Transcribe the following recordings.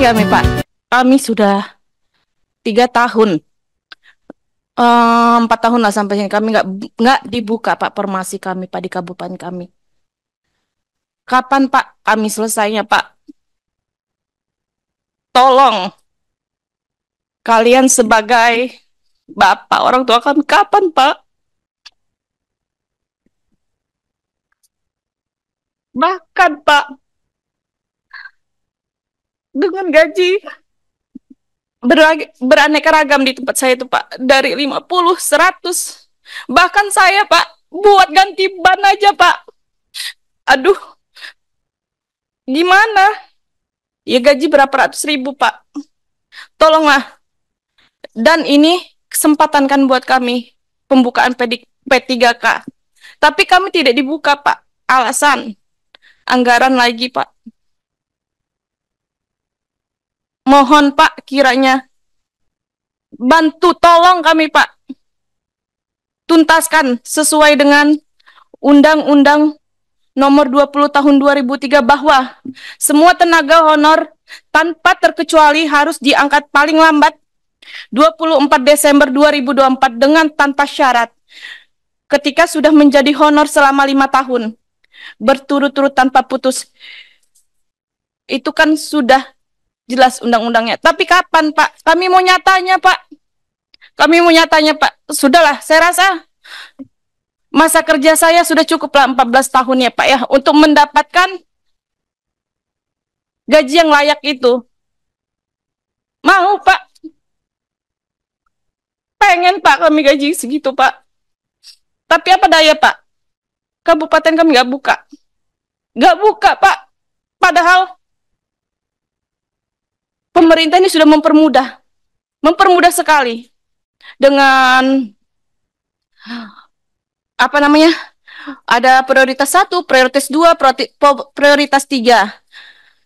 kami Pak. Kami sudah tiga tahun, empat tahun lah sampai sini kami nggak nggak dibuka Pak formasi kami Pak di kabupaten kami. Kapan Pak kami selesainya Pak? Tolong kalian sebagai bapak orang tua kami kapan Pak? Bahkan Pak dengan gaji beraneka ragam di tempat saya itu Pak. Dari 50, 100. Bahkan saya Pak, buat ganti ban aja Pak. Aduh, gimana? Ya gaji berapa ratus ribu Pak. Tolonglah. Dan ini kesempatan kan buat kami. Pembukaan P3K. Tapi kami tidak dibuka Pak. Alasan. Anggaran lagi Pak. Mohon Pak kiranya bantu tolong kami Pak tuntaskan sesuai dengan Undang-Undang Nomor 20 Tahun 2003 bahwa semua tenaga honor tanpa terkecuali harus diangkat paling lambat 24 Desember 2024 dengan tanpa syarat ketika sudah menjadi honor selama lima tahun berturut-turut tanpa putus itu kan sudah jelas undang-undangnya. Tapi kapan, Pak? Kami mau nyatanya, Pak. Kami mau nyatanya, Pak. Sudahlah, saya rasa masa kerja saya sudah cukup lah 14 tahun ya, Pak ya, untuk mendapatkan gaji yang layak itu. Mau, Pak. Pengen, Pak, kami gaji segitu, Pak. Tapi apa daya, Pak? Kabupaten kami nggak buka. Nggak buka, Pak. Padahal pemerintah ini sudah mempermudah, mempermudah sekali dengan apa namanya? Ada prioritas satu, prioritas dua, prioritas tiga.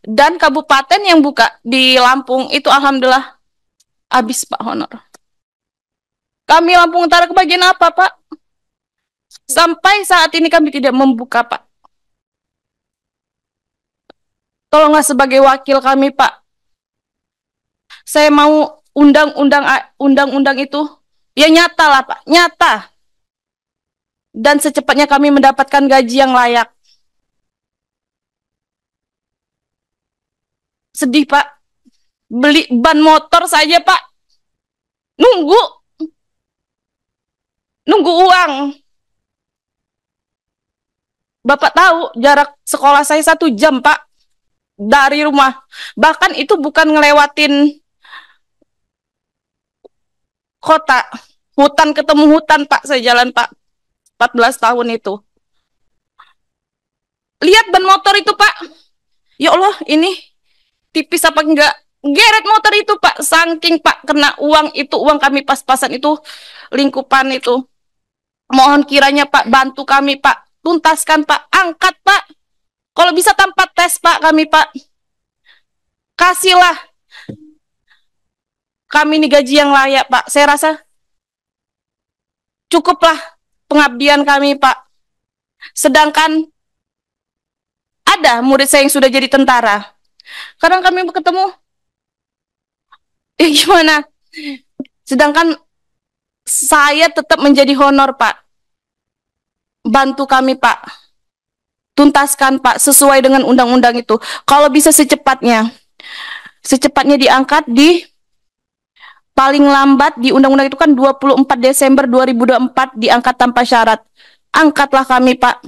Dan kabupaten yang buka di Lampung itu alhamdulillah habis Pak Honor. Kami Lampung Utara kebagian apa Pak? Sampai saat ini kami tidak membuka Pak. Tolonglah sebagai wakil kami Pak, saya mau undang-undang ah, undang-undang itu ya nyata lah Pak, nyata. Dan secepatnya kami mendapatkan gaji yang layak. Sedih Pak, beli ban motor saja Pak, nunggu, nunggu uang. Bapak tahu jarak sekolah saya satu jam Pak dari rumah. Bahkan itu bukan ngelewatin kota hutan ketemu hutan pak saya jalan pak 14 tahun itu lihat ban motor itu pak ya Allah ini tipis apa enggak geret motor itu pak saking pak kena uang itu uang kami pas-pasan itu lingkupan itu mohon kiranya pak bantu kami pak tuntaskan pak angkat pak kalau bisa tanpa tes pak kami pak kasihlah kami ini gaji yang layak, Pak. Saya rasa cukuplah pengabdian kami, Pak. Sedangkan ada murid saya yang sudah jadi tentara. Kadang kami ketemu, eh, gimana? Sedangkan saya tetap menjadi honor, Pak. Bantu kami, Pak. Tuntaskan, Pak, sesuai dengan undang-undang itu. Kalau bisa secepatnya. Secepatnya diangkat di paling lambat di undang-undang itu kan 24 Desember 2024 diangkat tanpa syarat. Angkatlah kami, Pak.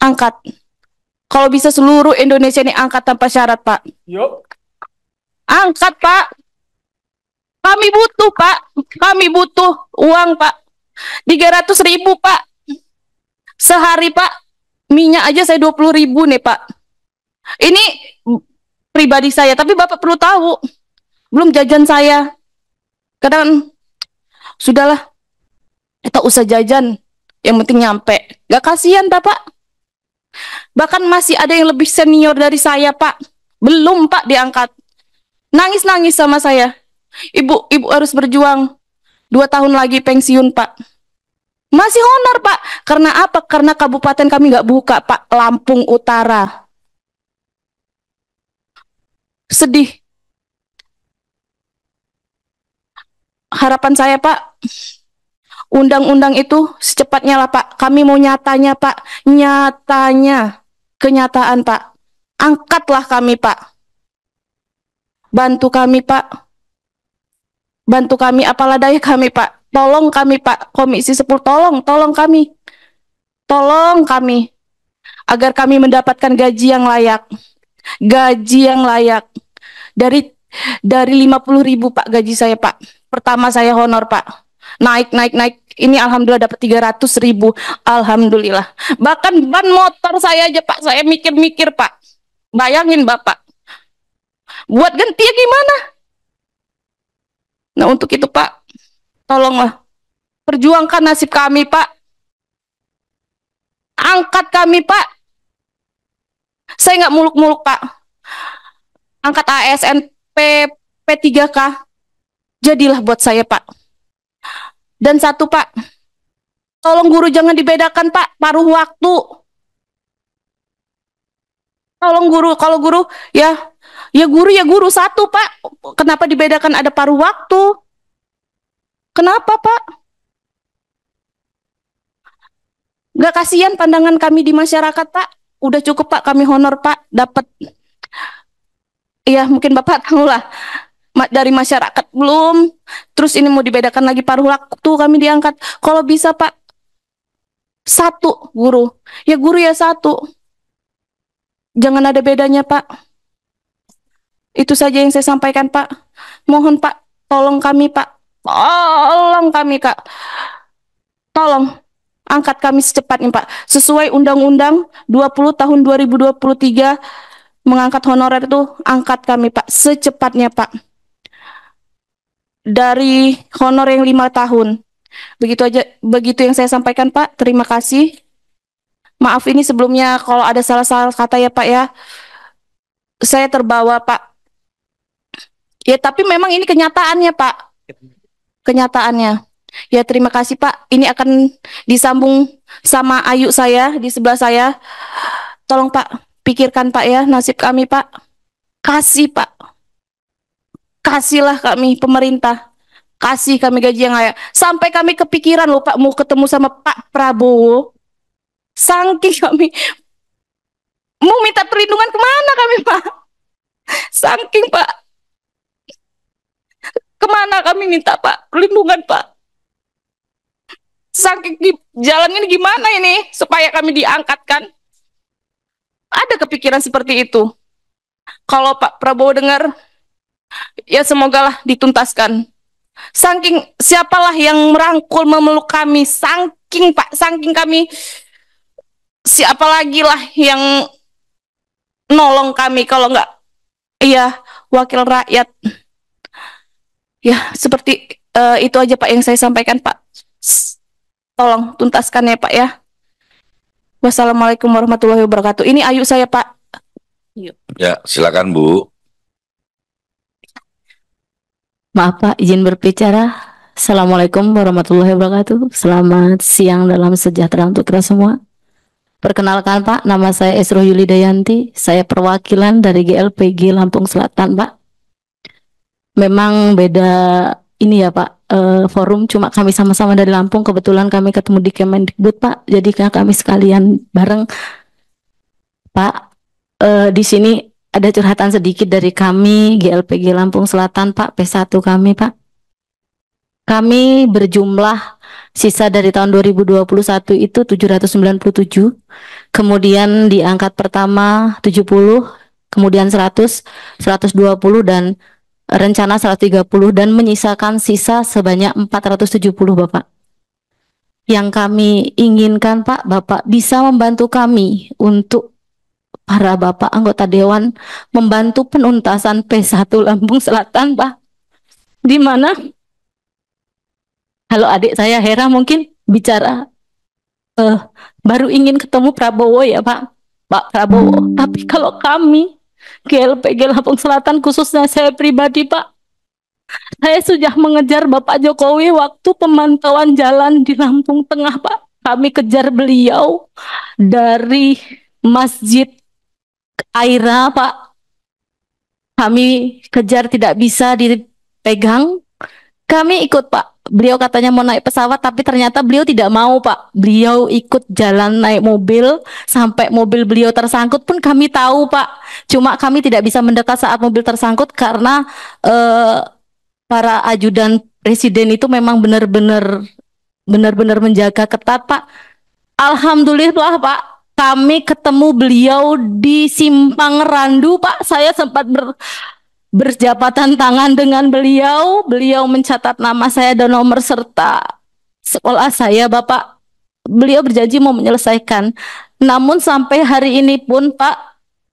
Angkat. Kalau bisa seluruh Indonesia ini angkat tanpa syarat, Pak. Yuk. Angkat, Pak. Kami butuh, Pak. Kami butuh uang, Pak. 300 ribu, Pak. Sehari, Pak. Minyak aja saya 20 ribu nih, Pak. Ini pribadi saya, tapi Bapak perlu tahu belum jajan saya kadang sudahlah kita usah jajan yang penting nyampe gak kasihan bapak bahkan masih ada yang lebih senior dari saya pak belum pak diangkat nangis nangis sama saya ibu ibu harus berjuang dua tahun lagi pensiun pak masih honor pak karena apa karena kabupaten kami nggak buka pak Lampung Utara sedih harapan saya Pak, undang-undang itu secepatnya lah Pak. Kami mau nyatanya Pak, nyatanya kenyataan Pak. Angkatlah kami Pak. Bantu kami Pak. Bantu kami apalah daya kami Pak. Tolong kami Pak, Komisi 10 tolong, tolong kami. Tolong kami agar kami mendapatkan gaji yang layak. Gaji yang layak dari dari 50 ribu pak gaji saya pak pertama saya honor pak naik naik naik ini alhamdulillah dapat 300 ribu alhamdulillah bahkan ban motor saya aja pak saya mikir-mikir pak bayangin bapak buat ganti ya gimana nah untuk itu pak tolonglah perjuangkan nasib kami pak angkat kami pak saya nggak muluk-muluk pak angkat ASN P 3 k jadilah buat saya Pak. Dan satu Pak, tolong guru jangan dibedakan Pak, paruh waktu. Tolong guru, kalau guru ya, ya guru ya guru satu Pak. Kenapa dibedakan ada paruh waktu? Kenapa Pak? Gak kasihan pandangan kami di masyarakat Pak. Udah cukup Pak, kami honor Pak, dapat Iya, mungkin Bapak tahu lah dari masyarakat belum. Terus ini mau dibedakan lagi paruh waktu kami diangkat. Kalau bisa Pak satu guru. Ya guru ya satu. Jangan ada bedanya Pak. Itu saja yang saya sampaikan Pak. Mohon Pak, tolong kami Pak. Tolong kami Kak. Tolong angkat kami secepatnya Pak. Sesuai Undang-Undang 20 tahun 2023 mengangkat honorer itu angkat kami Pak secepatnya Pak dari honor yang lima tahun begitu aja begitu yang saya sampaikan Pak terima kasih maaf ini sebelumnya kalau ada salah-salah kata ya Pak ya saya terbawa Pak ya tapi memang ini kenyataannya Pak kenyataannya ya terima kasih Pak ini akan disambung sama Ayu saya di sebelah saya tolong Pak pikirkan Pak ya nasib kami Pak. Kasih Pak. Kasihlah kami pemerintah. Kasih kami gaji yang layak. Sampai kami kepikiran loh Pak mau ketemu sama Pak Prabowo. Sangking kami mau minta perlindungan kemana kami Pak? Sangking Pak. Kemana kami minta Pak? Perlindungan Pak Sangking di ini gimana ini supaya kami diangkatkan ada kepikiran seperti itu. Kalau Pak Prabowo dengar, ya semoga lah dituntaskan. Saking siapalah yang merangkul memeluk kami, saking Pak, saking kami siapa lagi lah yang nolong kami kalau nggak iya wakil rakyat. Ya, seperti uh, itu aja Pak yang saya sampaikan Pak. Tolong tuntaskan ya Pak ya. Wassalamualaikum warahmatullahi wabarakatuh. Ini Ayu saya Pak. Ya, silakan Bu. Maaf Pak, izin berbicara. Assalamualaikum warahmatullahi wabarakatuh. Selamat siang dalam sejahtera untuk kita semua. Perkenalkan Pak, nama saya Esro Yuli Dayanti. Saya perwakilan dari GLPG Lampung Selatan Pak. Memang beda ini ya Pak uh, forum cuma kami sama-sama dari Lampung kebetulan kami ketemu di Kemendikbud Pak jadi kami sekalian bareng Pak uh, di sini ada curhatan sedikit dari kami GLPG Lampung Selatan Pak P1 kami Pak kami berjumlah sisa dari tahun 2021 itu 797 kemudian diangkat pertama 70 kemudian 100 120 dan rencana 130 dan menyisakan sisa sebanyak 470 Bapak. Yang kami inginkan Pak, Bapak bisa membantu kami untuk para Bapak anggota Dewan membantu penuntasan P1 Lampung Selatan Pak. Di mana? Halo adik saya Hera mungkin bicara uh, baru ingin ketemu Prabowo ya Pak. Pak Prabowo, tapi kalau kami GLPG Lampung Selatan khususnya saya pribadi Pak saya sudah mengejar Bapak Jokowi waktu pemantauan jalan di Lampung Tengah Pak kami kejar beliau dari Masjid Aira Pak kami kejar tidak bisa dipegang kami ikut Pak beliau katanya mau naik pesawat tapi ternyata beliau tidak mau Pak. Beliau ikut jalan naik mobil sampai mobil beliau tersangkut pun kami tahu Pak. Cuma kami tidak bisa mendekat saat mobil tersangkut karena uh, para ajudan presiden itu memang benar-benar benar-benar menjaga ketat Pak. Alhamdulillah Pak, kami ketemu beliau di simpang Randu Pak. Saya sempat ber berjabatan tangan dengan beliau. Beliau mencatat nama saya dan nomor serta sekolah saya, Bapak. Beliau berjanji mau menyelesaikan. Namun sampai hari ini pun, Pak,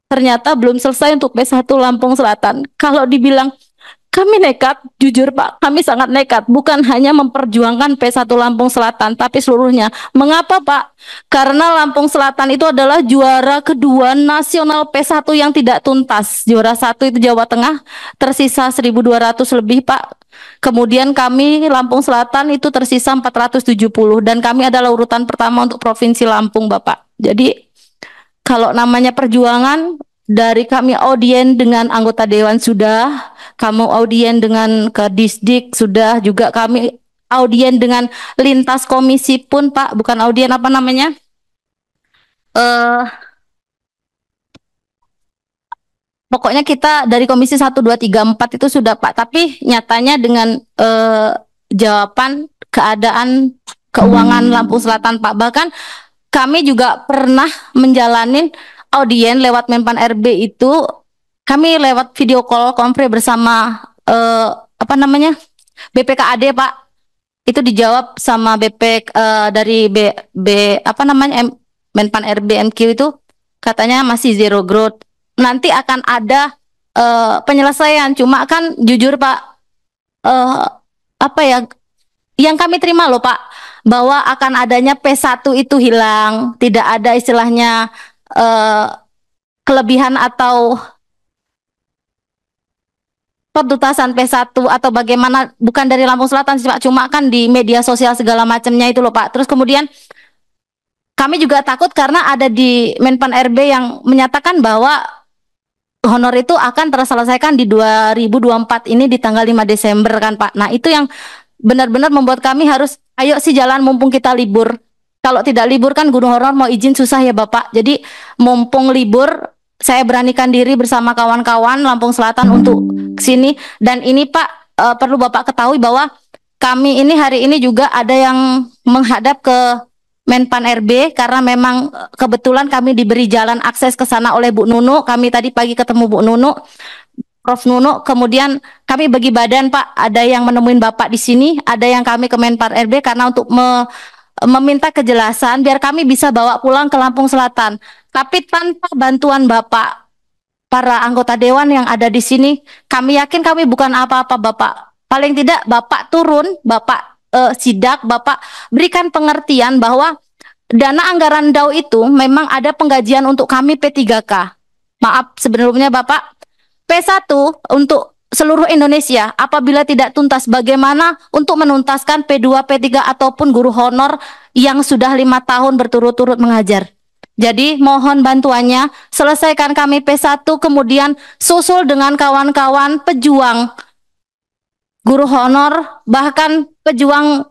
ternyata belum selesai untuk p 1 Lampung Selatan. Kalau dibilang kami nekat, jujur Pak, kami sangat nekat. Bukan hanya memperjuangkan P1 Lampung Selatan, tapi seluruhnya. Mengapa Pak? Karena Lampung Selatan itu adalah juara kedua nasional P1 yang tidak tuntas. Juara satu itu Jawa Tengah, tersisa 1.200 lebih Pak. Kemudian kami Lampung Selatan itu tersisa 470 dan kami adalah urutan pertama untuk Provinsi Lampung Bapak. Jadi kalau namanya perjuangan dari kami audien dengan anggota dewan sudah kamu audien dengan ke Disdik sudah juga kami audien dengan lintas komisi pun Pak, bukan audien apa namanya? uh, pokoknya kita dari komisi 1 2 3 4 itu sudah Pak, tapi nyatanya dengan eh, jawaban keadaan keuangan hmm. Lampung Selatan Pak bahkan kami juga pernah menjalani audien lewat Mempan RB itu kami lewat video call konfre bersama eh, apa namanya BPKAD Pak. Itu dijawab sama BP eh, dari B, B apa namanya M, Menpan RBMQ itu katanya masih zero growth. Nanti akan ada eh, penyelesaian. Cuma kan jujur Pak eh, apa ya yang kami terima loh Pak bahwa akan adanya P1 itu hilang, tidak ada istilahnya eh, kelebihan atau pedutasan P1 atau bagaimana bukan dari Lampung Selatan sih Pak cuma kan di media sosial segala macamnya itu loh Pak terus kemudian kami juga takut karena ada di Menpan RB yang menyatakan bahwa honor itu akan terselesaikan di 2024 ini di tanggal 5 Desember kan Pak nah itu yang benar-benar membuat kami harus ayo sih jalan mumpung kita libur kalau tidak libur kan guru honor mau izin susah ya Bapak jadi mumpung libur saya beranikan diri bersama kawan-kawan Lampung Selatan untuk ke sini dan ini Pak uh, perlu Bapak ketahui bahwa kami ini hari ini juga ada yang menghadap ke Menpan RB karena memang eh, kebetulan kami diberi jalan akses ke sana oleh Bu Nunu. Kami tadi pagi ketemu Bu Nunu, Prof Nunu. Kemudian kami bagi badan Pak, ada yang menemuin Bapak di sini, ada yang kami ke Menpan RB karena untuk me meminta kejelasan biar kami bisa bawa pulang ke Lampung Selatan. Tapi tanpa bantuan Bapak, para anggota dewan yang ada di sini, kami yakin kami bukan apa-apa Bapak. Paling tidak Bapak turun, Bapak eh, sidak, Bapak berikan pengertian bahwa dana anggaran DAO itu memang ada penggajian untuk kami P3K. Maaf sebelumnya Bapak, P1 untuk seluruh Indonesia apabila tidak tuntas bagaimana untuk menuntaskan P2, P3 ataupun guru honor yang sudah lima tahun berturut-turut mengajar. Jadi mohon bantuannya selesaikan kami P1 kemudian susul dengan kawan-kawan pejuang guru honor bahkan pejuang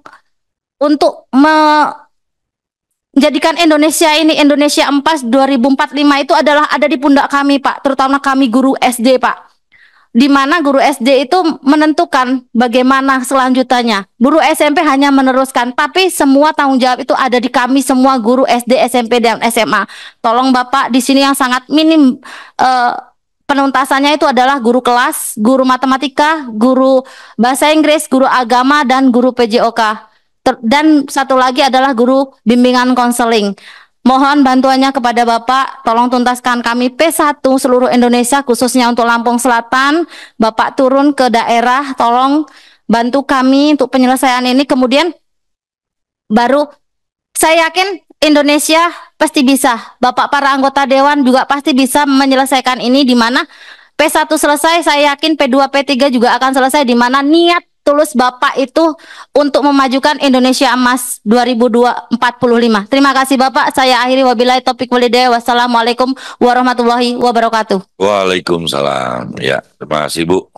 untuk menjadikan Indonesia ini Indonesia Empat 2045 itu adalah ada di pundak kami Pak terutama kami guru SD Pak di mana guru SD itu menentukan bagaimana selanjutnya, Guru SMP hanya meneruskan, tapi semua tanggung jawab itu ada di kami semua guru SD, SMP dan SMA. Tolong Bapak di sini yang sangat minim uh, penuntasannya itu adalah guru kelas, guru matematika, guru bahasa Inggris, guru agama dan guru PJOK. Ter dan satu lagi adalah guru bimbingan konseling. Mohon bantuannya kepada Bapak, tolong tuntaskan kami P1 seluruh Indonesia khususnya untuk Lampung Selatan. Bapak turun ke daerah, tolong bantu kami untuk penyelesaian ini. Kemudian baru saya yakin Indonesia pasti bisa. Bapak para anggota dewan juga pasti bisa menyelesaikan ini di mana P1 selesai, saya yakin P2, P3 juga akan selesai di mana niat tulus Bapak itu untuk memajukan Indonesia Emas 2045. Terima kasih Bapak, saya akhiri wabillahi topik walidaya. Wassalamualaikum warahmatullahi wabarakatuh. Waalaikumsalam. Ya, terima kasih Bu.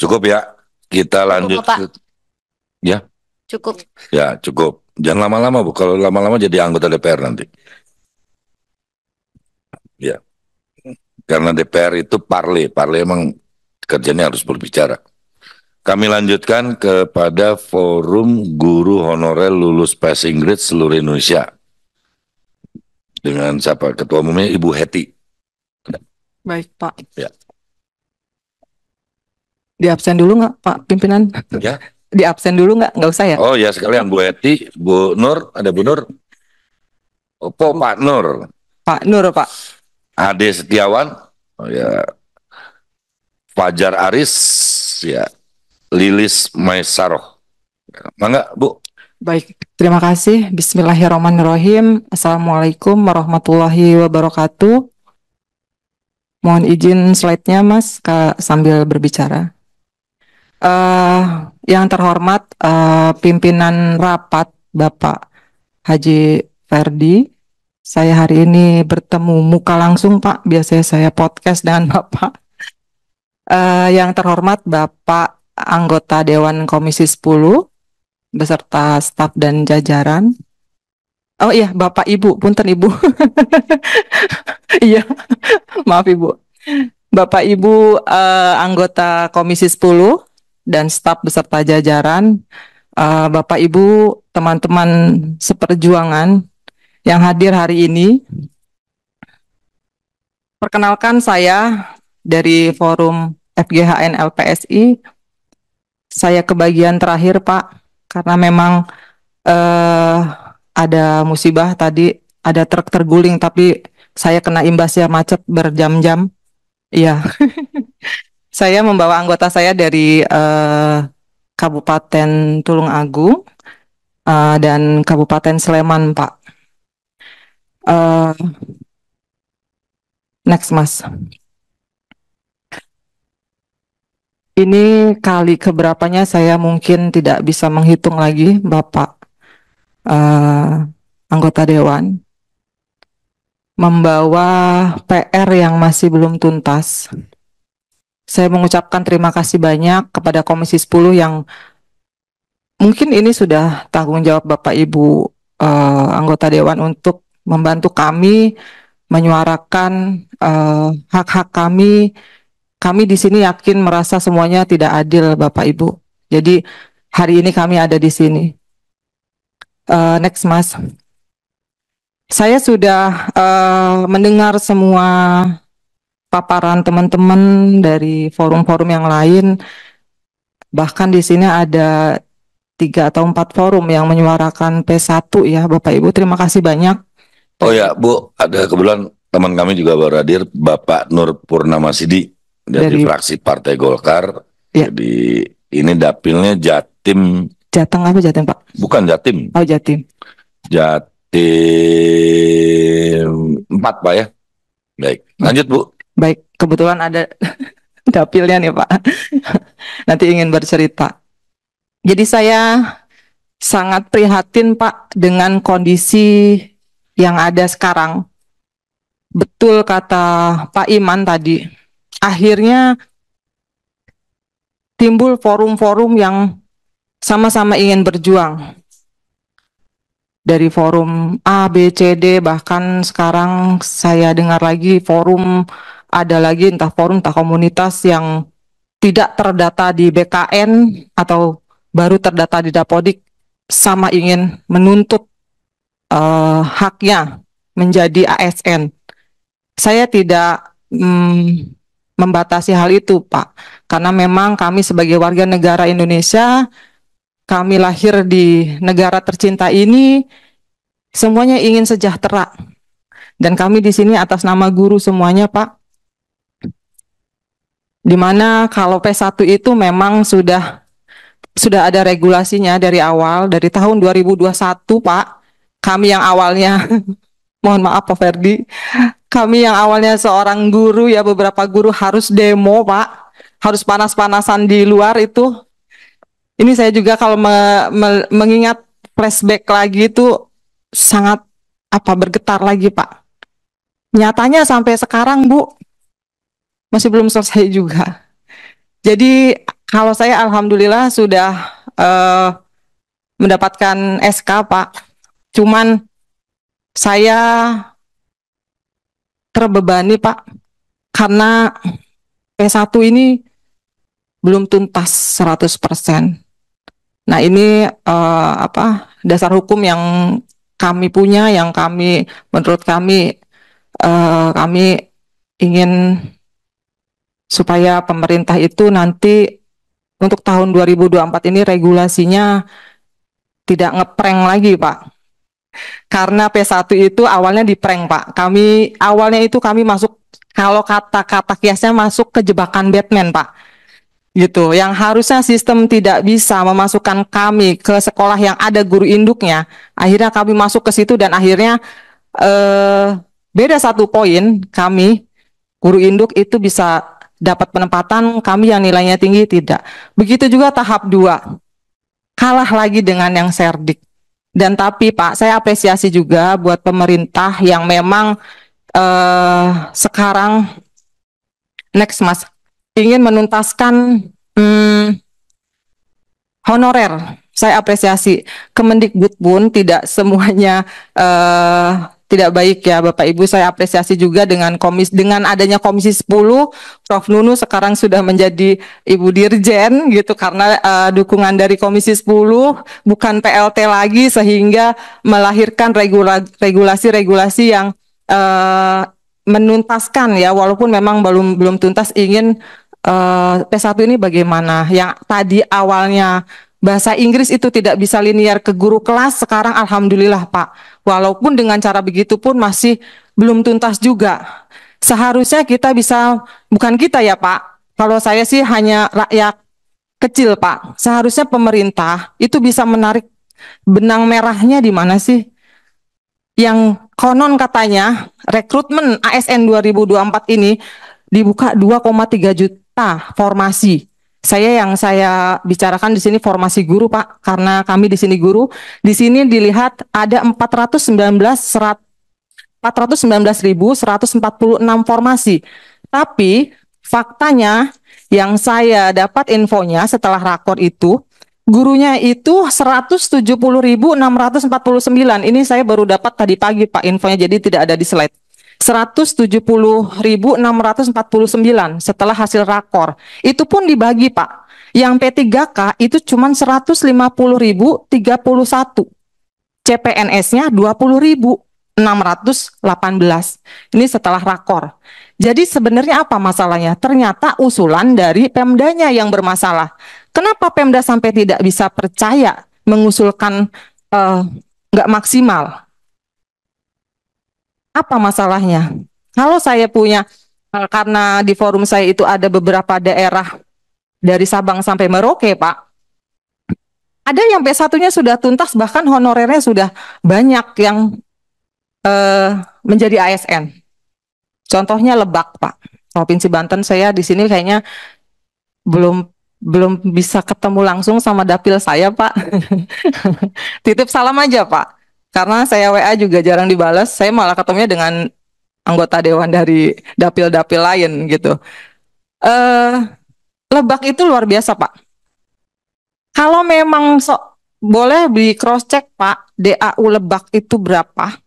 Cukup ya, kita lanjut. Cukup, Bapak. Ya. Cukup. Ya, cukup. Jangan lama-lama Bu, kalau lama-lama jadi anggota DPR nanti. Ya. Karena DPR itu parle, parle emang kerjanya harus berbicara. Kami lanjutkan kepada forum guru honorer lulus Pes Inggris seluruh Indonesia. Dengan siapa? Ketua Umumnya Ibu Heti. Baik, Pak. Ya. Di absen dulu nggak, Pak Pimpinan? Ya. Di absen dulu nggak? Nggak usah ya? Oh ya, sekalian Bu Heti, Bu Nur, ada Bu Nur? Oh, Pak Nur. Pak Nur, Pak. Ade Setiawan. Oh ya. Fajar Aris, ya Lilis Maisaroh. Mangga, Bu. Baik, terima kasih. Bismillahirrahmanirrahim. Assalamualaikum warahmatullahi wabarakatuh. Mohon izin slide-nya, Mas, ke, sambil berbicara. Uh, yang terhormat uh, pimpinan rapat Bapak Haji Ferdi, saya hari ini bertemu muka langsung, Pak. Biasanya saya podcast dengan Bapak. Uh, yang terhormat Bapak anggota Dewan Komisi 10 beserta staf dan jajaran. Oh iya, Bapak Ibu, punten Ibu. iya, maaf Ibu. Bapak Ibu uh, anggota Komisi 10 dan staf beserta jajaran, uh, Bapak Ibu, teman-teman seperjuangan yang hadir hari ini. Perkenalkan saya dari forum FGHN LPSI saya ke bagian terakhir Pak karena memang uh, ada musibah tadi ada truk terguling tapi saya kena imbasnya macet berjam-jam. Iya. saya membawa anggota saya dari uh, Kabupaten Tulung Agung uh, eh, dan Kabupaten Sleman, Pak. Uh, next, Mas. Ini kali keberapanya saya mungkin tidak bisa menghitung lagi Bapak uh, anggota Dewan membawa PR yang masih belum tuntas. Saya mengucapkan terima kasih banyak kepada Komisi 10 yang mungkin ini sudah tanggung jawab Bapak Ibu uh, anggota Dewan untuk membantu kami menyuarakan eh, hak-hak uh, hak -hak kami kami di sini yakin merasa semuanya tidak adil, Bapak Ibu. Jadi hari ini kami ada di sini. Uh, next, Mas. Saya sudah uh, mendengar semua paparan teman-teman dari forum-forum yang lain. Bahkan di sini ada tiga atau empat forum yang menyuarakan P1 ya, Bapak Ibu. Terima kasih banyak. Oh ya, Bu, ada kebetulan teman kami juga baru hadir, Bapak Nur Purnama Sidi dari, dari fraksi Partai Golkar. Ya. Jadi ini dapilnya Jatim. Jateng apa Jatim Pak? Bukan Jatim. Oh Jatim. Jatim empat Pak ya. Baik, lanjut Bu. Baik, kebetulan ada dapilnya nih Pak. Nanti ingin bercerita. Jadi saya sangat prihatin Pak dengan kondisi yang ada sekarang. Betul kata Pak Iman tadi, akhirnya timbul forum-forum yang sama-sama ingin berjuang. Dari forum A, B, C, D, bahkan sekarang saya dengar lagi forum ada lagi entah forum entah komunitas yang tidak terdata di BKN atau baru terdata di Dapodik sama ingin menuntut uh, haknya menjadi ASN. Saya tidak mm, membatasi hal itu, Pak. Karena memang kami sebagai warga negara Indonesia, kami lahir di negara tercinta ini, semuanya ingin sejahtera. Dan kami di sini atas nama guru semuanya, Pak. Dimana kalau P1 itu memang sudah sudah ada regulasinya dari awal, dari tahun 2021, Pak. Kami yang awalnya, mohon maaf Pak Ferdi, kami yang awalnya seorang guru ya beberapa guru harus demo pak harus panas-panasan di luar itu ini saya juga kalau me me mengingat flashback lagi itu sangat apa bergetar lagi pak nyatanya sampai sekarang bu masih belum selesai juga jadi kalau saya alhamdulillah sudah uh, mendapatkan SK pak cuman saya terbebani Pak karena P1 ini belum tuntas 100%. Nah, ini uh, apa dasar hukum yang kami punya yang kami menurut kami uh, kami ingin supaya pemerintah itu nanti untuk tahun 2024 ini regulasinya tidak ngepreng lagi, Pak. Karena P1 itu awalnya di prank, Pak. Kami awalnya itu kami masuk kalau kata-kata kiasnya masuk ke jebakan Batman, Pak. Gitu. Yang harusnya sistem tidak bisa memasukkan kami ke sekolah yang ada guru induknya. Akhirnya kami masuk ke situ dan akhirnya eh beda satu poin kami guru induk itu bisa dapat penempatan kami yang nilainya tinggi tidak. Begitu juga tahap dua Kalah lagi dengan yang serdik. Dan tapi Pak, saya apresiasi juga buat pemerintah yang memang uh, sekarang next Mas ingin menuntaskan hmm, honorer. Saya apresiasi Kemendikbud pun tidak semuanya uh, tidak baik ya Bapak Ibu. Saya apresiasi juga dengan komis dengan adanya Komisi 10, Prof Nunu sekarang sudah menjadi Ibu Dirjen gitu karena uh, dukungan dari Komisi 10 bukan PLT lagi sehingga melahirkan regulasi-regulasi yang uh, menuntaskan ya walaupun memang belum belum tuntas ingin uh, eh, P1 ini bagaimana yang tadi awalnya bahasa Inggris itu tidak bisa linear ke guru kelas sekarang alhamdulillah Pak. Walaupun dengan cara begitu pun masih belum tuntas juga. Seharusnya kita bisa bukan kita ya Pak. Kalau saya sih hanya rakyat kecil Pak. Seharusnya pemerintah itu bisa menarik benang merahnya di mana sih? Yang konon katanya rekrutmen ASN 2024 ini dibuka 2,3 juta formasi saya yang saya bicarakan di sini formasi guru Pak karena kami di sini guru di sini dilihat ada 419 serat 419.146 formasi tapi faktanya yang saya dapat infonya setelah rakor itu gurunya itu 170.649 ini saya baru dapat tadi pagi Pak infonya jadi tidak ada di slide 170.649 setelah hasil rakor. Itu pun dibagi, Pak. Yang P3K itu cuma 150.031. CPNS-nya 20.618. Ini setelah rakor. Jadi sebenarnya apa masalahnya? Ternyata usulan dari Pemdanya yang bermasalah. Kenapa Pemda sampai tidak bisa percaya mengusulkan eh, nggak uh, maksimal? Apa masalahnya? Kalau saya punya eh, karena di forum saya itu ada beberapa daerah dari Sabang sampai Merauke, Pak. Ada yang P1-nya sudah tuntas bahkan honorernya sudah banyak yang eh, menjadi ASN. Contohnya Lebak, Pak. Provinsi Banten saya di sini kayaknya belum belum bisa ketemu langsung sama dapil saya, Pak. Titip salam aja, Pak karena saya WA juga jarang dibalas saya malah ketemunya dengan anggota dewan dari dapil-dapil lain gitu uh, lebak itu luar biasa pak kalau memang so boleh di cross check pak DAU lebak itu berapa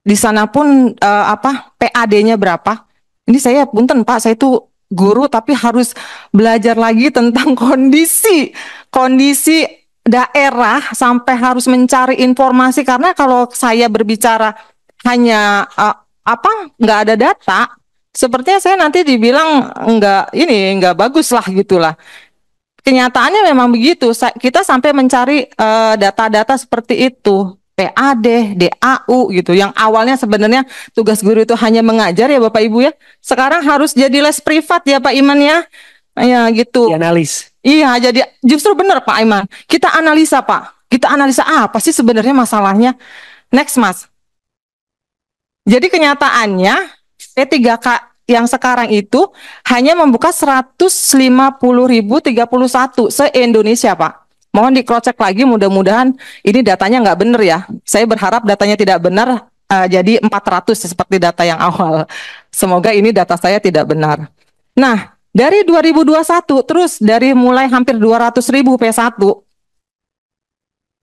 di sana pun uh, apa PAD-nya berapa ini saya punten pak saya itu guru tapi harus belajar lagi tentang kondisi kondisi daerah sampai harus mencari informasi karena kalau saya berbicara hanya uh, apa nggak ada data sepertinya saya nanti dibilang nggak ini nggak bagus lah gitulah kenyataannya memang begitu kita sampai mencari eh, data-data uh, seperti itu PAD, DAU gitu. Yang awalnya sebenarnya tugas guru itu hanya mengajar ya Bapak Ibu ya. Sekarang harus jadi les privat ya Pak Iman ya. Ya gitu. Dianalis. Iya, jadi justru benar Pak Aiman. Kita analisa Pak, kita analisa ah, apa sih sebenarnya masalahnya. Next Mas. Jadi kenyataannya P3K yang sekarang itu hanya membuka 150.031 se-Indonesia Pak. Mohon di cross lagi mudah-mudahan ini datanya nggak benar ya. Saya berharap datanya tidak benar uh, jadi 400 seperti data yang awal. Semoga ini data saya tidak benar. Nah, dari 2021 terus dari mulai hampir 200 ribu P1.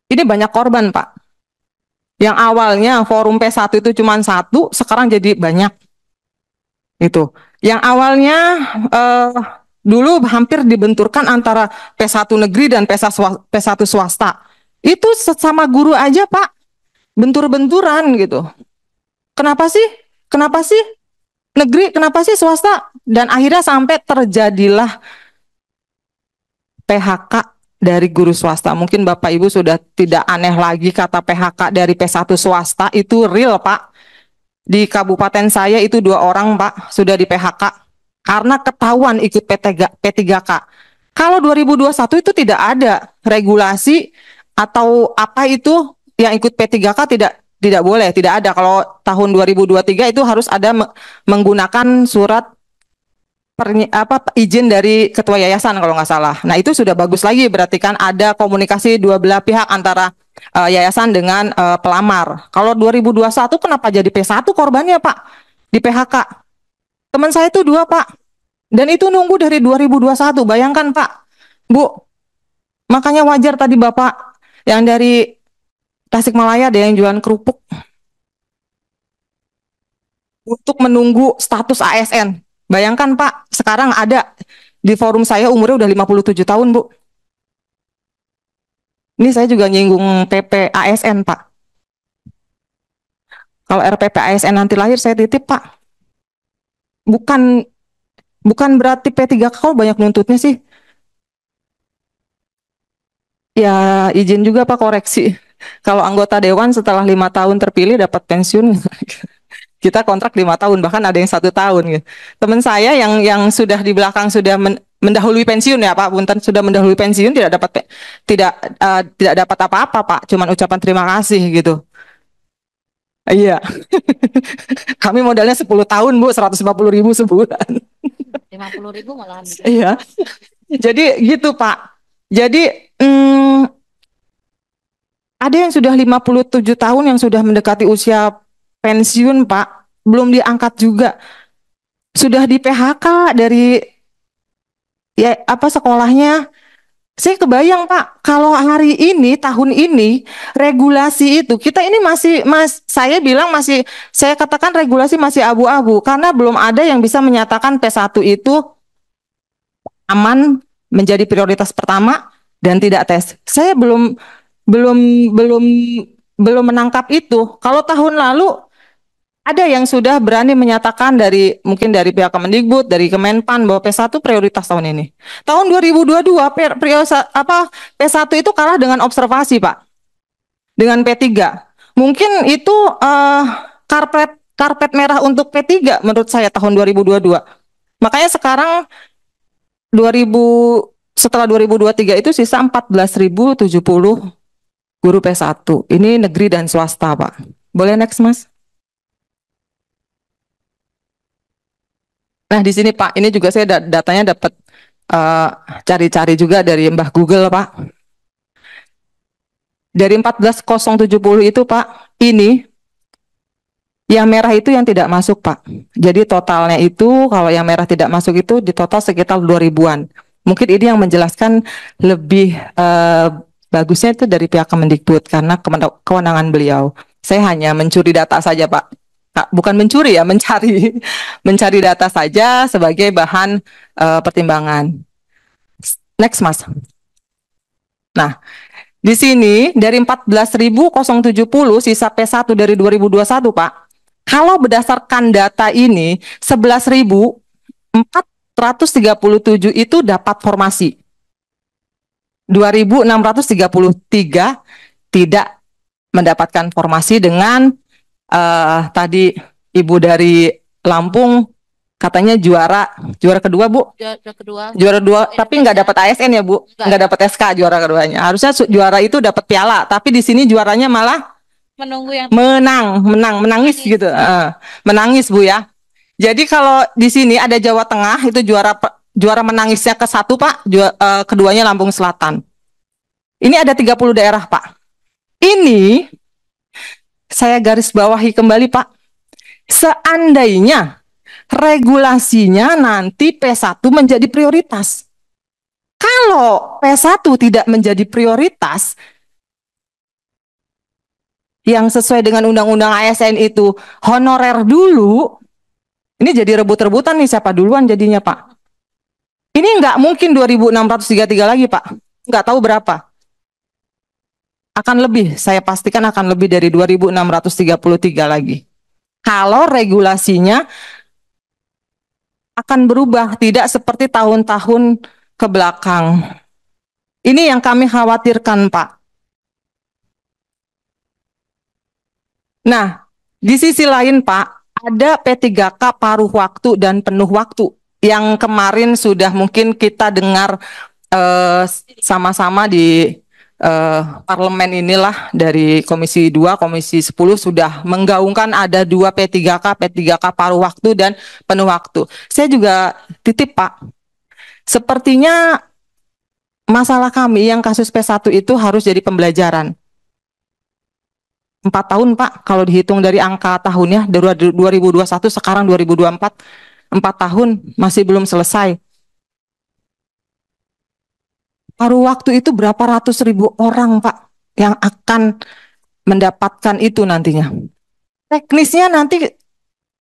Ini banyak korban Pak. Yang awalnya forum P1 itu cuma satu, sekarang jadi banyak. Itu. Yang awalnya eh, dulu hampir dibenturkan antara P1 negeri dan P1 swasta. Itu sesama guru aja Pak. Bentur-benturan gitu. Kenapa sih? Kenapa sih negeri, kenapa sih swasta? Dan akhirnya sampai terjadilah PHK dari guru swasta. Mungkin Bapak Ibu sudah tidak aneh lagi kata PHK dari P1 swasta itu real, Pak. Di kabupaten saya itu dua orang, Pak, sudah di PHK karena ketahuan ikut P3, P3K. Kalau 2021 itu tidak ada regulasi atau apa itu yang ikut P3K tidak tidak boleh, tidak ada. Kalau tahun 2023 itu harus ada menggunakan surat per, apa izin dari ketua yayasan kalau nggak salah. Nah itu sudah bagus lagi berarti kan ada komunikasi dua belah pihak antara uh, yayasan dengan uh, pelamar. Kalau 2021 kenapa jadi P1 korbannya Pak di PHK? Teman saya itu dua Pak. Dan itu nunggu dari 2021. Bayangkan Pak, Bu. Makanya wajar tadi Bapak yang dari Tasikmalaya ada yang jualan kerupuk untuk menunggu status ASN. Bayangkan Pak, sekarang ada di forum saya umurnya udah 57 tahun, Bu. Ini saya juga nyinggung PP ASN, Pak. Kalau RPP ASN nanti lahir saya titip, Pak. Bukan bukan berarti p 3 kau banyak nuntutnya sih. Ya, izin juga Pak koreksi kalau anggota dewan setelah lima tahun terpilih dapat pensiun kita kontrak lima tahun bahkan ada yang satu tahun gitu. teman saya yang yang sudah di belakang sudah men, mendahului pensiun ya Pak Buntan sudah mendahului pensiun tidak dapat tidak uh, tidak dapat apa-apa Pak cuman ucapan terima kasih gitu Iya. Kami modalnya 10 tahun, Bu, seratus lima puluh ribu sebulan. Lima puluh ribu malah. Iya. Jadi gitu, Pak. Jadi mm, ada yang sudah 57 tahun yang sudah mendekati usia pensiun, Pak, belum diangkat juga. Sudah di PHK dari ya apa sekolahnya. Saya kebayang Pak, kalau hari ini tahun ini regulasi itu kita ini masih mas saya bilang masih saya katakan regulasi masih abu-abu karena belum ada yang bisa menyatakan P1 itu aman menjadi prioritas pertama dan tidak tes. Saya belum belum belum belum menangkap itu. Kalau tahun lalu ada yang sudah berani menyatakan dari mungkin dari pihak Kemendikbud, dari Kemenpan bahwa P1 prioritas tahun ini. Tahun 2022 prioritas apa P1 itu kalah dengan observasi, Pak. Dengan P3. Mungkin itu uh, karpet karpet merah untuk P3 menurut saya tahun 2022. Makanya sekarang 2000 setelah 2023 itu sisa 14.070 guru P1. Ini negeri dan swasta, Pak. Boleh next, Mas? Nah, di sini Pak, ini juga saya datanya dapat cari eh, cari-cari juga dari Mbah Google, Pak. Dari 14070 itu, Pak, ini yang merah itu yang tidak masuk, Pak. Jadi totalnya itu kalau yang merah tidak masuk itu di total sekitar 2000-an. Mungkin ini yang menjelaskan lebih uh, Bagusnya itu dari pihak Kemendikbud karena kewenangan beliau. Saya hanya mencuri data saja, Pak. bukan mencuri ya, mencari mencari data saja sebagai bahan uh, pertimbangan. Next, Mas. Nah, di sini dari 14.070 sisa P1 dari 2021, Pak. Kalau berdasarkan data ini 11.437 itu dapat formasi. 2633 tidak mendapatkan formasi dengan uh, tadi ibu dari Lampung katanya juara juara kedua bu juara, kedua juara dua Indonesia. tapi nggak dapat ASN ya bu nggak dapat SK juara keduanya harusnya juara itu dapat piala tapi di sini juaranya malah menunggu yang menang menang menangis, menangis. gitu uh, menangis bu ya jadi kalau di sini ada Jawa Tengah itu juara juara menangisnya ke satu Pak, uh, keduanya Lampung Selatan. Ini ada 30 daerah Pak. Ini saya garis bawahi kembali Pak. Seandainya regulasinya nanti P1 menjadi prioritas. Kalau P1 tidak menjadi prioritas, yang sesuai dengan undang-undang ASN itu honorer dulu, ini jadi rebut-rebutan nih siapa duluan jadinya Pak. Ini nggak mungkin 2.633 lagi Pak. Nggak tahu berapa. Akan lebih, saya pastikan akan lebih dari 2.633 lagi. Kalau regulasinya akan berubah, tidak seperti tahun-tahun ke belakang. Ini yang kami khawatirkan Pak. Nah, di sisi lain Pak, ada P3K paruh waktu dan penuh waktu yang kemarin sudah mungkin kita dengar eh, sama-sama uh, di uh, parlemen inilah dari Komisi 2, Komisi 10 sudah menggaungkan ada dua P3K, P3K paruh waktu dan penuh waktu. Saya juga titip Pak, sepertinya masalah kami yang kasus P1 itu harus jadi pembelajaran. Empat tahun Pak, kalau dihitung dari angka tahunnya dari 2021 sekarang 2024 empat tahun masih belum selesai. Paruh waktu itu berapa ratus ribu orang Pak yang akan mendapatkan itu nantinya. Teknisnya nanti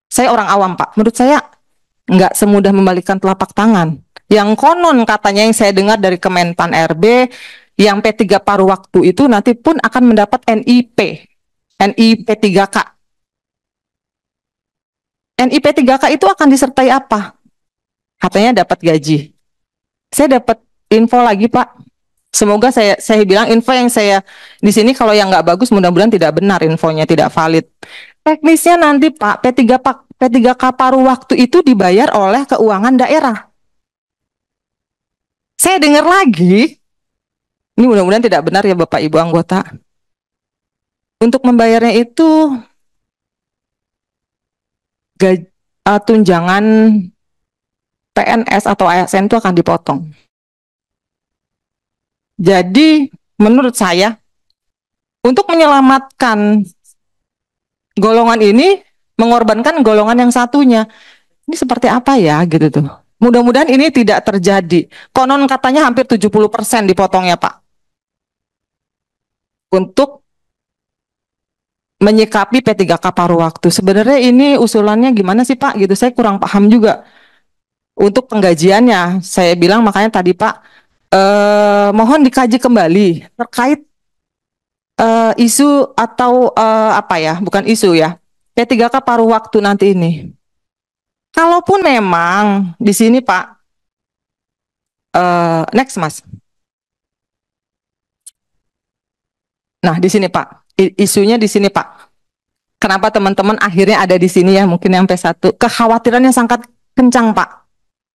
saya orang awam Pak, menurut saya nggak semudah membalikan telapak tangan. Yang konon katanya yang saya dengar dari Kementan RB, yang P3 paruh waktu itu nanti pun akan mendapat NIP, NIP 3K NIP 3K itu akan disertai apa? Katanya dapat gaji. Saya dapat info lagi Pak. Semoga saya saya bilang info yang saya di sini kalau yang nggak bagus mudah-mudahan tidak benar infonya tidak valid. Teknisnya nanti Pak P3 Pak P3K paruh waktu itu dibayar oleh keuangan daerah. Saya dengar lagi, ini mudah-mudahan tidak benar ya Bapak Ibu anggota. Untuk membayarnya itu gaj uh, tunjangan PNS atau ASN itu akan dipotong. Jadi menurut saya untuk menyelamatkan golongan ini mengorbankan golongan yang satunya. Ini seperti apa ya gitu tuh. Mudah-mudahan ini tidak terjadi. Konon katanya hampir 70% dipotongnya, Pak. Untuk menyikapi P3K paruh waktu. Sebenarnya ini usulannya gimana sih Pak? Gitu saya kurang paham juga. Untuk penggajiannya, saya bilang makanya tadi Pak eh, mohon dikaji kembali terkait eh, isu atau eh, apa ya, bukan isu ya. P3K paruh waktu nanti ini. Kalaupun memang di sini Pak eh, next Mas. Nah, di sini Pak isunya di sini Pak. Kenapa teman-teman akhirnya ada di sini ya mungkin yang P1. Kekhawatirannya sangat kencang Pak.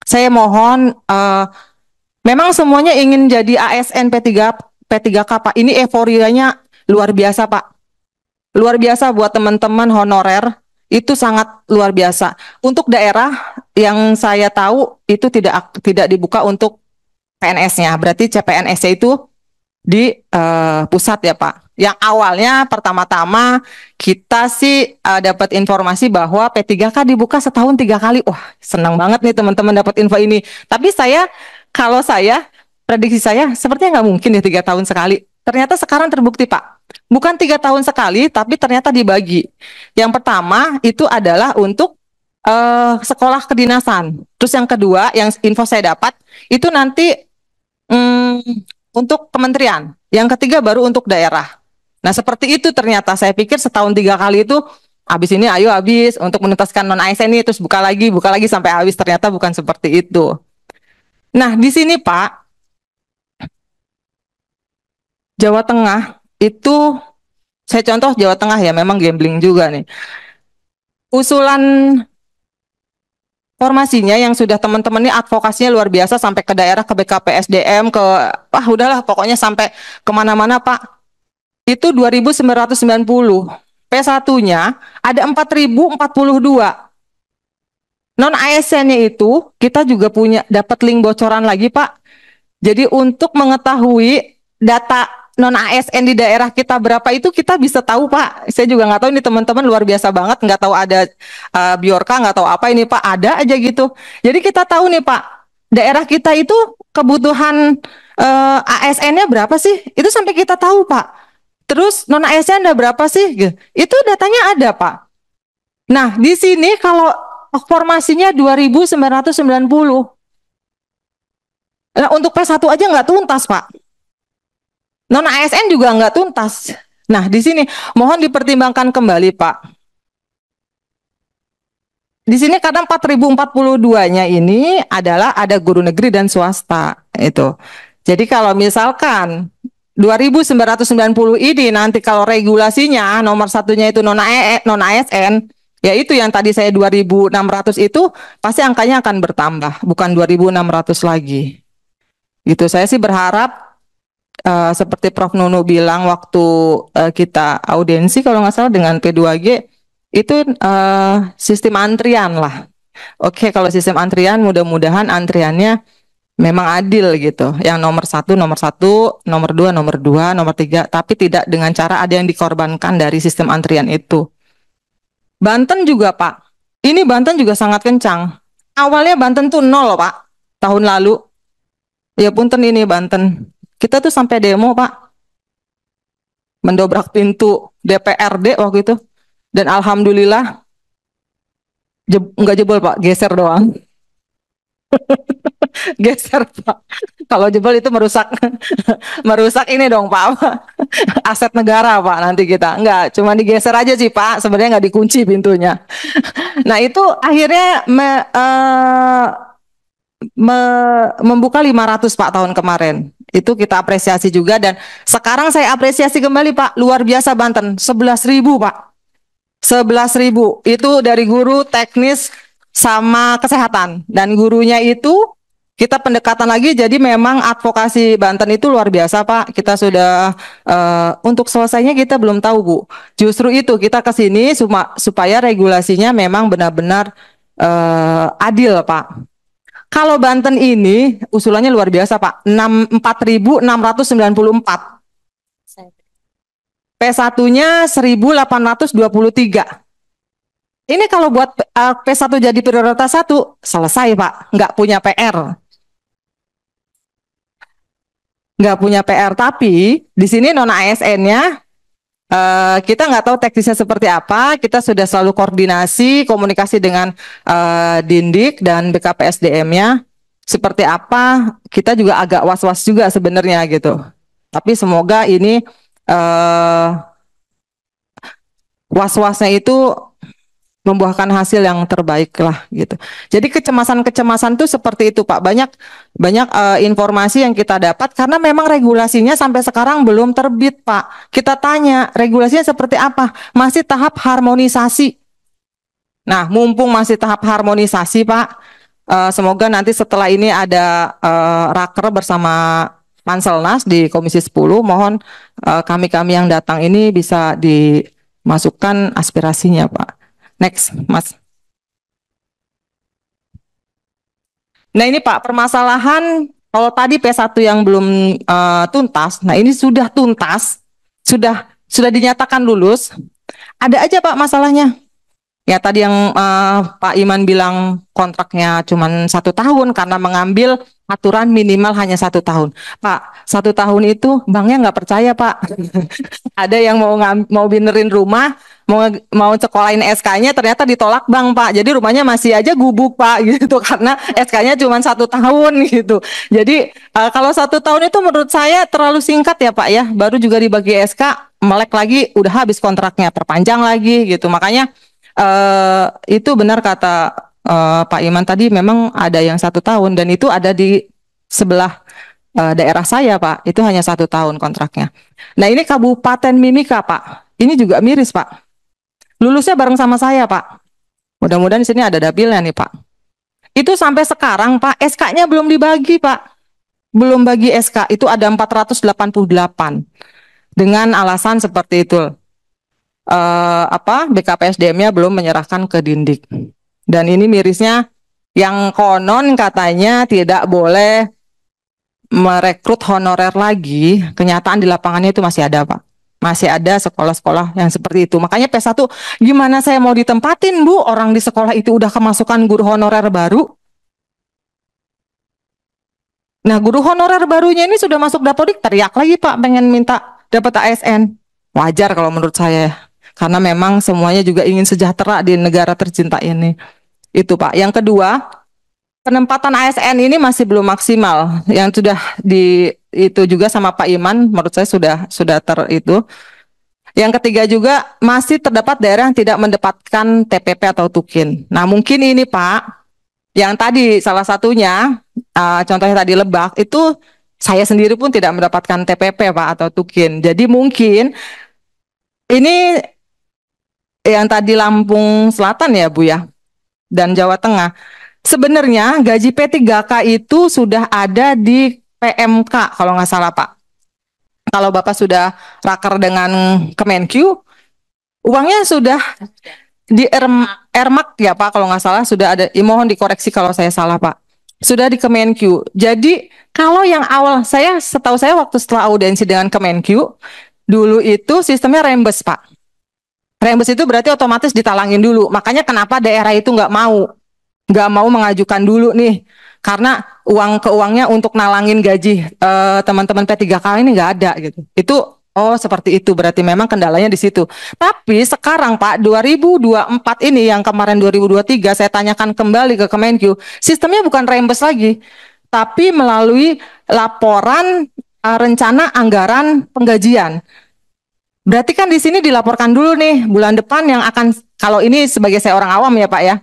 Saya mohon uh, memang semuanya ingin jadi ASN P3 P3K Pak. Ini euforianya luar biasa Pak. Luar biasa buat teman-teman honorer itu sangat luar biasa. Untuk daerah yang saya tahu itu tidak tidak dibuka untuk PNS-nya. Berarti CPNS-nya itu di uh, pusat ya, Pak yang awalnya pertama-tama kita sih uh, dapat informasi bahwa P3K dibuka setahun tiga kali. Wah, senang banget nih teman-teman dapat info ini. Tapi saya, kalau saya, prediksi saya sepertinya nggak mungkin ya tiga tahun sekali. Ternyata sekarang terbukti Pak, bukan tiga tahun sekali, tapi ternyata dibagi. Yang pertama itu adalah untuk uh, sekolah kedinasan. Terus yang kedua, yang info saya dapat itu nanti um, untuk kementerian. Yang ketiga baru untuk daerah. Nah seperti itu ternyata saya pikir setahun tiga kali itu habis ini ayo habis untuk menuntaskan non ASN ini terus buka lagi buka lagi sampai habis ternyata bukan seperti itu. Nah di sini Pak Jawa Tengah itu saya contoh Jawa Tengah ya memang gambling juga nih. Usulan formasinya yang sudah teman-teman ini advokasinya luar biasa sampai ke daerah ke BKPSDM ke wah udahlah pokoknya sampai kemana-mana Pak itu 2990. P1-nya ada 4042. Non ASN-nya itu kita juga punya dapat link bocoran lagi, Pak. Jadi untuk mengetahui data non ASN di daerah kita berapa itu kita bisa tahu Pak. Saya juga nggak tahu ini teman-teman luar biasa banget nggak tahu ada uh, eh, Biorka nggak tahu apa ini Pak ada aja gitu. Jadi kita tahu nih Pak daerah kita itu kebutuhan uh, eh, ASN-nya berapa sih? Itu sampai kita tahu Pak. Terus non ASN ada berapa sih? Gitu. Itu datanya ada, Pak. Nah, di sini kalau formasinya 2990. Nah, untuk P1 aja nggak tuntas, Pak. Non ASN juga nggak tuntas. Nah, di sini mohon dipertimbangkan kembali, Pak. Di sini kadang 4042-nya ini adalah ada guru negeri dan swasta itu. Jadi kalau misalkan 2990 ini nanti kalau regulasinya nomor satunya itu non -E, non ASN ya itu yang tadi saya 2600 itu pasti angkanya akan bertambah bukan 2600 lagi. Gitu saya sih berharap uh, seperti Prof Nunu bilang waktu uh, kita audiensi kalau nggak salah dengan P2G itu uh, sistem antrian lah. Oke, kalau sistem antrian mudah-mudahan antriannya memang adil gitu. Yang nomor satu, nomor satu, nomor dua, nomor dua, nomor tiga, tapi tidak dengan cara ada yang dikorbankan dari sistem antrian itu. Banten juga Pak, ini Banten juga sangat kencang. Awalnya Banten tuh nol loh Pak, tahun lalu. Ya punten ini Banten. Kita tuh sampai demo Pak. Mendobrak pintu DPRD waktu itu. Dan Alhamdulillah, je nggak jebol Pak, geser doang. geser Pak. Kalau jebol itu merusak merusak ini dong Pak. Aset negara Pak nanti kita. Enggak, cuma digeser aja sih Pak. Sebenarnya nggak dikunci pintunya. nah, itu akhirnya me, uh, me, membuka 500 Pak tahun kemarin. Itu kita apresiasi juga dan sekarang saya apresiasi kembali Pak. Luar biasa Banten, ribu Pak. ribu itu dari guru teknis sama kesehatan dan gurunya itu kita pendekatan lagi jadi memang advokasi Banten itu luar biasa Pak. Kita sudah uh, untuk selesainya kita belum tahu Bu. Justru itu kita ke sini supaya regulasinya memang benar-benar uh, adil Pak. Kalau Banten ini usulannya luar biasa Pak. 4.694. P1-nya 1823. Ini kalau buat eh, P1 jadi prioritas satu selesai Pak, nggak punya PR nggak punya PR tapi di sini non ASN-nya Uh, eh, kita nggak tahu teknisnya seperti apa. Kita sudah selalu koordinasi, komunikasi dengan uh, Dindik dan BKPSDM-nya seperti apa. Kita juga agak was-was juga sebenarnya gitu. Tapi semoga ini uh, was-wasnya itu membuahkan hasil yang terbaik lah gitu. Jadi kecemasan-kecemasan tuh seperti itu Pak. Banyak banyak uh, informasi yang kita dapat karena memang regulasinya sampai sekarang belum terbit Pak. Kita tanya regulasinya seperti apa? Masih tahap harmonisasi. Nah, mumpung masih tahap harmonisasi Pak, uh, semoga nanti setelah ini ada uh, raker bersama Panselnas di Komisi 10 mohon kami uh, kami -kami yang datang ini bisa dimasukkan aspirasinya Pak. Next, Mas. Nah ini Pak, permasalahan kalau tadi P1 yang belum uh, tuntas, nah ini sudah tuntas, sudah sudah dinyatakan lulus. Ada aja Pak masalahnya. Ya tadi yang uh, Pak Iman bilang kontraknya cuma satu tahun karena mengambil aturan minimal hanya satu tahun. Pak, satu tahun itu banknya nggak percaya Pak. Ada yang mau mau benerin rumah, mau mau sekolahin SK-nya ternyata ditolak bank Pak. Jadi rumahnya masih aja gubuk Pak gitu karena SK-nya cuma satu tahun gitu. Jadi uh, kalau satu tahun itu menurut saya terlalu singkat ya Pak ya. Baru juga dibagi SK, melek lagi udah habis kontraknya, perpanjang lagi gitu. Makanya uh, itu benar kata uh, Pak Iman tadi memang ada yang satu tahun dan itu ada di sebelah uh, daerah saya Pak itu hanya satu tahun kontraknya. Nah ini Kabupaten Mimika Pak ini juga miris Pak lulusnya bareng sama saya Pak. Mudah-mudahan di sini ada dapilnya nih Pak. Itu sampai sekarang Pak SK-nya belum dibagi Pak belum bagi SK itu ada 488 dengan alasan seperti itu uh, apa BKPSDM-nya belum menyerahkan ke Dindik. Dan ini mirisnya yang konon katanya tidak boleh merekrut honorer lagi, kenyataan di lapangannya itu masih ada, Pak. Masih ada sekolah-sekolah yang seperti itu. Makanya P1, gimana saya mau ditempatin, Bu? Orang di sekolah itu udah kemasukan guru honorer baru. Nah, guru honorer barunya ini sudah masuk dapodik, teriak lagi, Pak, pengen minta dapat ASN. Wajar kalau menurut saya. Ya karena memang semuanya juga ingin sejahtera di negara tercinta ini. Itu Pak. Yang kedua, penempatan ASN ini masih belum maksimal. Yang sudah di itu juga sama Pak Iman menurut saya sudah sudah ter itu. Yang ketiga juga masih terdapat daerah yang tidak mendapatkan TPP atau tukin. Nah, mungkin ini Pak yang tadi salah satunya uh, contohnya tadi Lebak itu saya sendiri pun tidak mendapatkan TPP Pak atau tukin. Jadi mungkin ini yang tadi Lampung Selatan ya Bu ya dan Jawa Tengah. Sebenarnya gaji P3K itu sudah ada di PMK kalau nggak salah Pak. Kalau Bapak sudah raker dengan Kemenq, uangnya sudah di erm-, Ermak ya Pak kalau nggak salah sudah ada. Ya, mohon dikoreksi kalau saya salah Pak. Sudah di Kemenq. Jadi kalau yang awal saya setahu saya waktu setelah audiensi dengan Kemenq, dulu itu sistemnya rembes Pak Rembes itu berarti otomatis ditalangin dulu. Makanya kenapa daerah itu nggak mau, nggak mau mengajukan dulu nih, karena uang ke uangnya untuk nalangin gaji eh, teman-teman eh, P3K ini nggak ada gitu. Itu oh seperti itu berarti memang kendalanya di situ. Tapi sekarang Pak 2024 ini yang kemarin 2023 saya tanyakan kembali ke Kemenkyu, sistemnya bukan rembes lagi, tapi melalui laporan eh, rencana anggaran penggajian. Berarti kan di sini dilaporkan dulu nih bulan depan yang akan kalau ini sebagai saya orang awam ya Pak ya.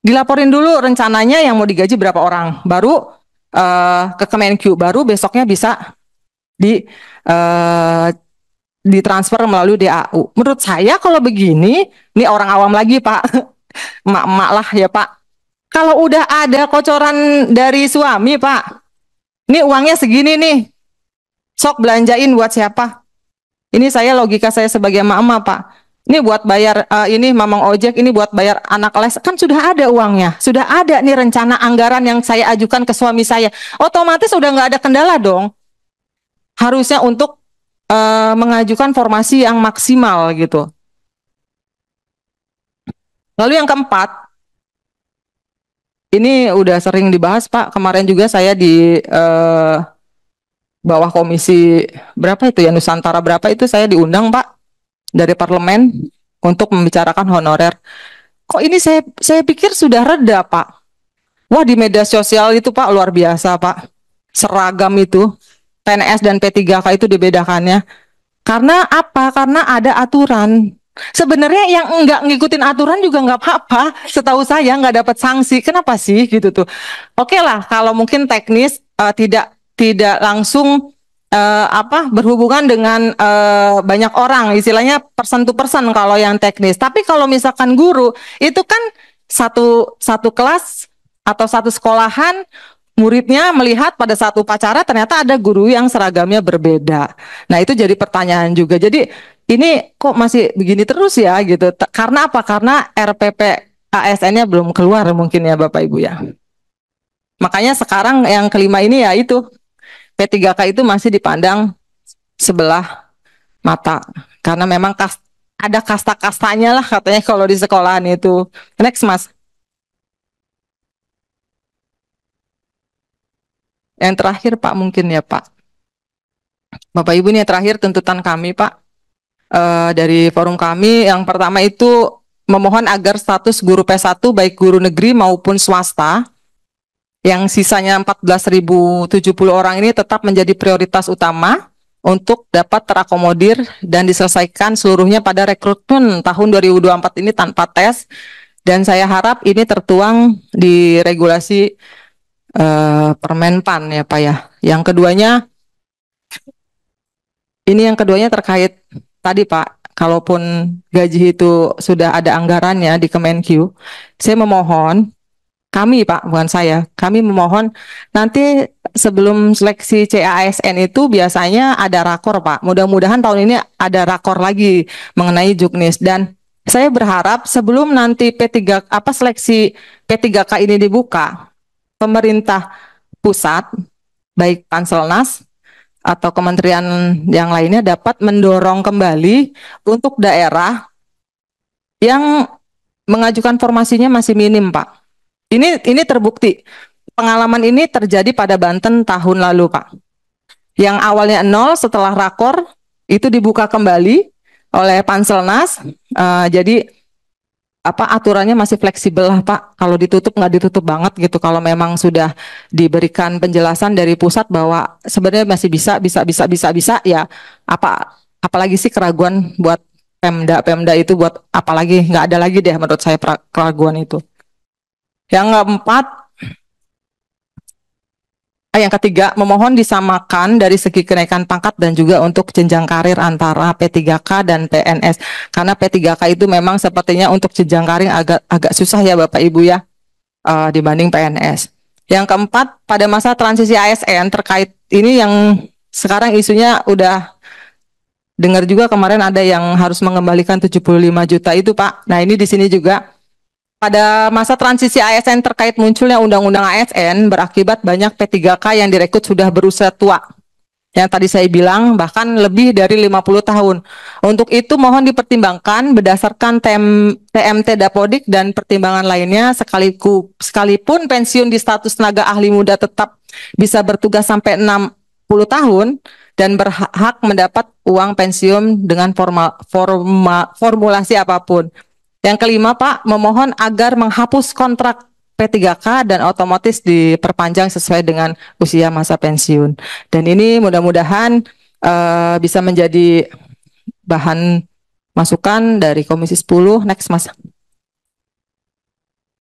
Dilaporin dulu rencananya yang mau digaji berapa orang. Baru uh, ke Kemenq baru besoknya bisa di uh, ditransfer melalui DAU. Menurut saya kalau begini, ini orang awam lagi Pak. Mak-mak lah ya Pak. Kalau udah ada kocoran dari suami Pak, ini uangnya segini nih. Sok belanjain buat siapa? Ini saya logika saya sebagai mama, Pak. Ini buat bayar uh, ini mamang ojek, ini buat bayar anak les. Kan sudah ada uangnya, sudah ada nih rencana anggaran yang saya ajukan ke suami saya. Otomatis sudah nggak ada kendala dong. Harusnya untuk uh, mengajukan formasi yang maksimal gitu. Lalu yang keempat, ini udah sering dibahas Pak. Kemarin juga saya di uh, bawah komisi berapa itu ya Nusantara berapa itu saya diundang Pak dari parlemen untuk membicarakan honorer. Kok ini saya saya pikir sudah reda Pak. Wah di media sosial itu Pak luar biasa Pak. Seragam itu PNS dan P3K itu dibedakannya. Karena apa? Karena ada aturan. Sebenarnya yang nggak ngikutin aturan juga nggak apa-apa. Setahu saya nggak dapat sanksi. Kenapa sih gitu tuh? Oke okay lah kalau mungkin teknis uh, tidak tidak langsung uh, apa berhubungan dengan uh, banyak orang istilahnya persen to persen kalau yang teknis tapi kalau misalkan guru itu kan satu satu kelas atau satu sekolahan muridnya melihat pada satu upacara ternyata ada guru yang seragamnya berbeda nah itu jadi pertanyaan juga jadi ini kok masih begini terus ya gitu T karena apa karena RPP ASN-nya belum keluar mungkin ya Bapak Ibu ya makanya sekarang yang kelima ini ya itu P3K itu masih dipandang sebelah mata karena memang kas ada kasta-kastanya lah katanya kalau di sekolahan itu. Next Mas. Yang terakhir Pak mungkin ya Pak. Bapak Ibu ini yang terakhir tuntutan kami Pak. Uh, dari forum kami yang pertama itu memohon agar status guru P1 baik guru negeri maupun swasta yang sisanya 14.070 orang ini tetap menjadi prioritas utama untuk dapat terakomodir dan diselesaikan seluruhnya pada rekrutmen tahun 2024 ini tanpa tes dan saya harap ini tertuang di regulasi uh, eh, Permenpan ya Pak ya. Yang keduanya ini yang keduanya terkait tadi Pak, kalaupun gaji itu sudah ada anggarannya di Kemenq, saya memohon kami Pak, bukan saya. Kami memohon nanti sebelum seleksi CASN itu biasanya ada rakor Pak. Mudah-mudahan tahun ini ada rakor lagi mengenai juknis dan saya berharap sebelum nanti P3 apa seleksi P3K ini dibuka, pemerintah pusat baik Panselnas atau kementerian yang lainnya dapat mendorong kembali untuk daerah yang mengajukan formasinya masih minim, Pak ini ini terbukti. Pengalaman ini terjadi pada Banten tahun lalu, Pak. Yang awalnya nol setelah rakor itu dibuka kembali oleh Panselnas. Uh, jadi apa aturannya masih fleksibel lah Pak. Kalau ditutup nggak ditutup banget gitu. Kalau memang sudah diberikan penjelasan dari pusat bahwa sebenarnya masih bisa, bisa, bisa, bisa, bisa, ya apa apalagi sih keraguan buat Pemda, Pemda itu buat apalagi nggak ada lagi deh menurut saya keraguan itu. Yang keempat, ah, yang ketiga, memohon disamakan dari segi kenaikan pangkat dan juga untuk jenjang karir antara P3K dan PNS. Karena P3K itu memang sepertinya untuk jenjang karir agak agak susah ya Bapak Ibu ya uh, dibanding PNS. Yang keempat, pada masa transisi ASN terkait ini yang sekarang isunya udah dengar juga kemarin ada yang harus mengembalikan 75 juta itu Pak. Nah, ini di sini juga pada masa transisi ASN terkait munculnya Undang-Undang ASN berakibat banyak P3K yang direkrut sudah berusia tua. Yang tadi saya bilang bahkan lebih dari 50 tahun. Untuk itu mohon dipertimbangkan berdasarkan TM, TMT Dapodik dan pertimbangan lainnya sekaliku, sekalipun pensiun di status tenaga ahli muda tetap bisa bertugas sampai 60 tahun dan berhak mendapat uang pensiun dengan formal, forma, formulasi apapun. Yang kelima, Pak, memohon agar menghapus kontrak P3K dan otomatis diperpanjang sesuai dengan usia masa pensiun. Dan ini mudah-mudahan uh, bisa menjadi bahan masukan dari Komisi 10. Next, Mas.